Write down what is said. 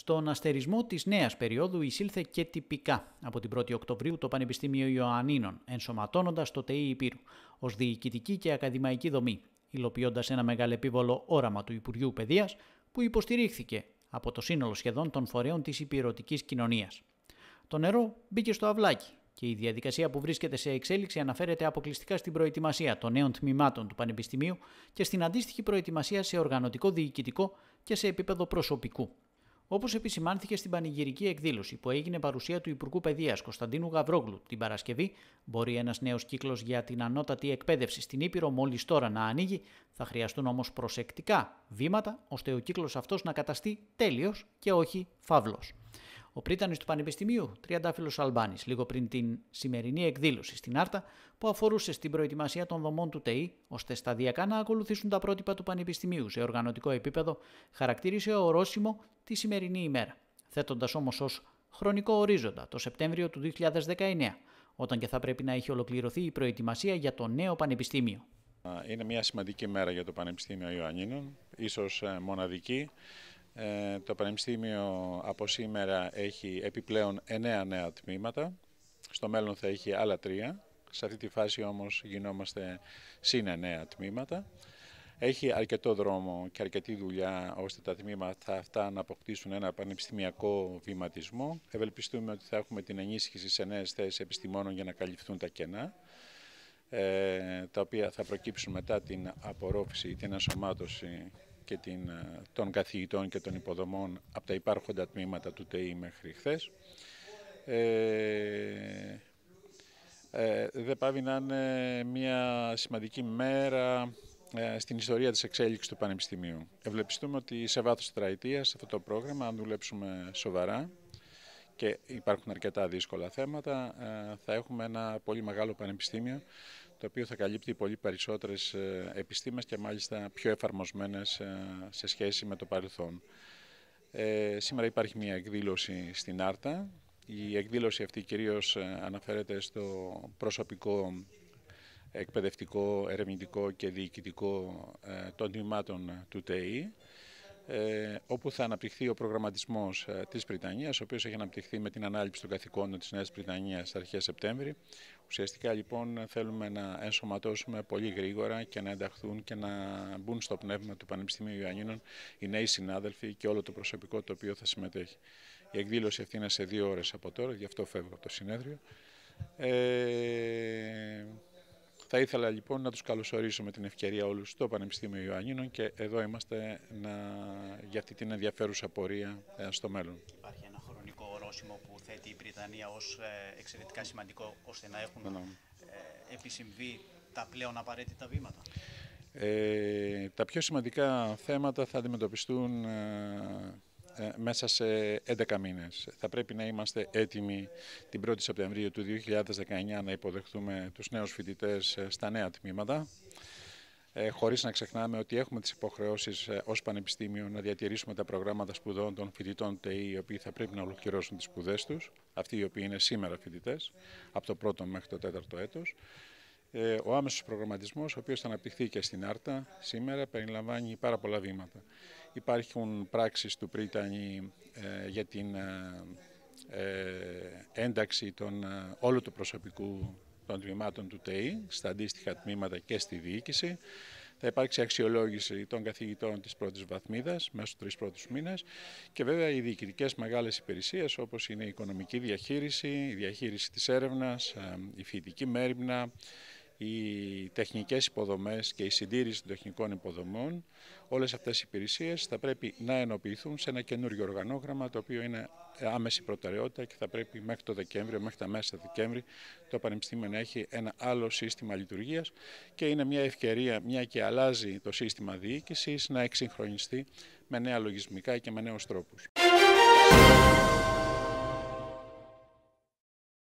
Στον αστερισμό της νέας περίοδου εισήλθε και τυπικά από την 1η Οκτωβρίου το Πανεπιστήμιο Ιωαννίνων, ενσωματώνοντας το ΤΕΙ Υπήρου ως διοικητική και ακαδημαϊκή δομή, υλοποιώντας ένα μεγάλο επίβολο όραμα του Υπουργείου Παιδείας που υποστηρίχθηκε από το σύνολο σχεδόν των φορέων της υπηρετικής κοινωνίας. Το νερό μπήκε στο αυλάκι και η διαδικασία που βρίσκεται σε εξέλιξη αναφέρεται αποκλειστικά στην προετοιμασία των νέων τμήματων του Πανεπιστημίου και στην αντίστοιχη προετοιμασία σε οργανωτικό, διοικητικό και σε επίπεδο προσωπικού. Όπως επισημάνθηκε στην πανηγυρική εκδήλωση που έγινε παρουσία του Υπουργού Παιδείας Κωνσταντίνου Γαβρόγλου την Παρασκευή, μπορεί ένας νέος κύκλος για την ανώτατη εκπαίδευση στην Ήπειρο μόλις τώρα να ανοίγει, θα χρειαστούν όμως προσεκτικά βήματα ώστε ο κύκλος αυτός να καταστεί τέλειος και όχι φαύλος ο πρίτανης του Πανεπιστημίου Τριαντάφυλλος Αλμπάνης, λίγο πριν την σημερινή εκδήλωση στην Άρτα, που αφορούσε στην προετοιμασία των δομών του ΤΕΙ, ώστε σταδιακά να ακολουθήσουν τα πρότυπα του Πανεπιστημίου σε οργανωτικό επίπεδο, χαρακτήρισε ορόσημο τη σημερινή ημέρα, θέτοντας όμως ως χρονικό ορίζοντα το Σεπτέμβριο του 2019, όταν και θα πρέπει να έχει ολοκληρωθεί η προετοιμασία για το νέο Πανεπιστήμιο. Είναι μια σημαντική μέρα για το Πανεπιστήμιο Ιωαννίνων, ίσως ε, μοναδική. Ε, το Πανεπιστήμιο από σήμερα έχει επιπλέον εννέα νέα τμήματα. Στο μέλλον θα έχει άλλα τρία. Σε αυτή τη φάση όμως γινόμαστε σύν νέα τμήματα. Έχει αρκετό δρόμο και αρκετή δουλειά ώστε τα τμήματα αυτά να αποκτήσουν ένα πανεπιστημιακό βηματισμό. Ευελπιστούμε ότι θα έχουμε την ενίσχυση σε νέες θέσεις επιστημόνων για να καλυφθούν τα κενά, ε, τα οποία θα προκύψουν μετά την απορρόφηση ή την ενσωμάτωση και την, ε, των καθηγητών και των υποδομών από τα υπάρχοντα τμήματα του ΤΕΙ μέχρι χθες. Ε, ε, δεν πάβει να είναι μια σημαντική μέρα ε, στην ιστορία της εξέλιξης του Πανεπιστημίου. Ευλεπιστούμε ότι σε βάθος τραετίας αυτό το πρόγραμμα, αν δουλέψουμε σοβαρά και υπάρχουν αρκετά δύσκολα θέματα, ε, θα έχουμε ένα πολύ μεγάλο πανεπιστήμιο το οποίο θα καλύπτει πολύ περισσότερες ε, επιστήμες και μάλιστα πιο εφαρμοσμένες ε, σε σχέση με το παρελθόν. Ε, σήμερα υπάρχει μια εκδήλωση στην Άρτα. Η εκδήλωση αυτή κυρίως ε, αναφέρεται στο προσωπικό εκπαιδευτικό, ερευνητικό και διοικητικό των τμήματων του ΤΕΗ όπου θα αναπτυχθεί ο προγραμματισμός της Βρυτανία, ο οποίος έχει αναπτυχθεί με την ανάληψη των καθηκόντων της Νέας Βρυτανία αρχές Σεπτέμβρη, Ουσιαστικά λοιπόν θέλουμε να ενσωματώσουμε πολύ γρήγορα και να ενταχθούν και να μπουν στο πνεύμα του Πανεπιστημίου Ιωαννίνων οι νέοι συνάδελφοι και όλο το προσωπικό το οποίο θα συμμετέχει. Η εκδήλωση αυτή είναι σε δύο ώρες από τώρα, γι' αυτό φεύγω από το συνέδριο. Ε, θα ήθελα λοιπόν να τους καλωσορίσω με την ευκαιρία όλους στο Πανεπιστήμιο Ιωαννίνων και εδώ είμαστε να, για αυτή την ενδιαφέρουσα πορεία ε, στο μέλλον ορόσημο που θέτει η Βρυτανία ως ε, εξαιρετικά σημαντικό ώστε να έχουν ναι, ναι. Ε, επισυμβεί τα πλέον απαραίτητα βήματα. Ε, τα πιο σημαντικά θέματα θα αντιμετωπιστούν ε, μέσα σε 11 μήνες. Θα πρέπει να είμαστε έτοιμοι την 1η Σεπτεμβρίου του 2019 να υποδεχθούμε τους νέους φοιτητές στα νέα τμήματα. Ε, χωρίς να ξεχνάμε ότι έχουμε τις υποχρεώσεις ε, ως Πανεπιστήμιο να διατηρήσουμε τα προγράμματα σπουδών των φοιτητών ΤΕΗ, οι οποίοι θα πρέπει να ολοκληρώσουν τις σπουδές τους, αυτοί οι οποίοι είναι σήμερα φοιτητές, από το πρώτο μέχρι το τέταρτο έτος. Ε, ο άμεσος προγραμματισμός, ο οποίος θα αναπτυχθεί και στην Άρτα σήμερα, περιλαμβάνει πάρα πολλά βήματα. Υπάρχουν πράξεις του Πρίτανη για την ένταξη των, όλου του προσωπικού των τμήματων του ΤΕΗ, στα αντίστοιχα τμήματα και στη διοίκηση. Θα υπάρξει αξιολόγηση των καθηγητών της πρώτης βαθμίδας μέσα στου τρεις πρώτους μήνες και βέβαια οι διοικητικές μεγάλες υπηρεσίες όπως είναι η οικονομική διαχείριση, η διαχείριση της έρευνας, ε, η φοιτητική μέρημνα, οι τεχνικές υποδομές και η συντήρηση των τεχνικών υποδομών, όλες αυτές οι υπηρεσίες θα πρέπει να ενοποιηθούν σε ένα καινούριο οργανόγραμμα το οποίο είναι άμεση προτεραιότητα και θα πρέπει μέχρι το Δεκέμβριο, μέχρι τα μέσα Δεκέμβρη το Πανεπιστήμιο να έχει ένα άλλο σύστημα λειτουργίας και είναι μια ευκαιρία, μια και αλλάζει το σύστημα διοίκησης, να εξυγχρονιστεί με νέα λογισμικά και με νέους τρόπους.